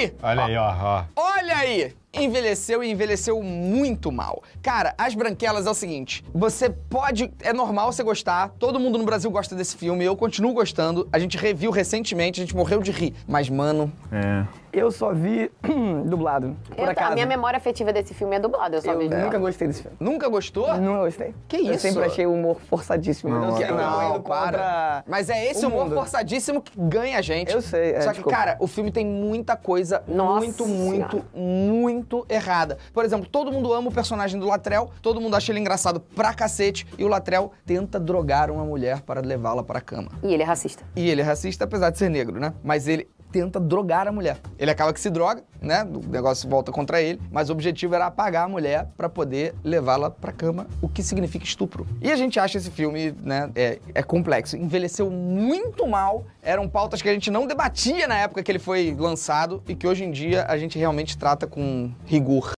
aí. Olha ó. aí, ó, ó. Olha aí envelheceu e envelheceu muito mal. Cara, As Branquelas é o seguinte, você pode, é normal você gostar, todo mundo no Brasil gosta desse filme, eu continuo gostando, a gente reviu recentemente, a gente morreu de rir, mas mano... É... Eu só vi dublado, por eu, acaso. A minha memória afetiva desse filme é dublado, eu só eu vi. Eu nunca gostei desse filme. Nunca gostou? Nunca gostei. Que isso? Eu sempre achei o humor forçadíssimo. Não, não, não, não para. Mas é esse humor mundo. forçadíssimo que ganha a gente. Eu sei, é, Só que, desculpa. cara, o filme tem muita coisa Nossa. muito, muito, muito muito errada. Por exemplo, todo mundo ama o personagem do Latrell, todo mundo acha ele engraçado pra cacete, e o Latrell tenta drogar uma mulher para levá-la pra cama. E ele é racista. E ele é racista, apesar de ser negro, né? Mas ele tenta drogar a mulher. Ele acaba que se droga, né? O negócio volta contra ele, mas o objetivo era apagar a mulher para poder levá-la pra cama, o que significa estupro. E a gente acha esse filme, né? É, é complexo. Envelheceu muito mal, eram pautas que a gente não debatia na época que ele foi lançado e que hoje em dia a gente realmente trata com rigor.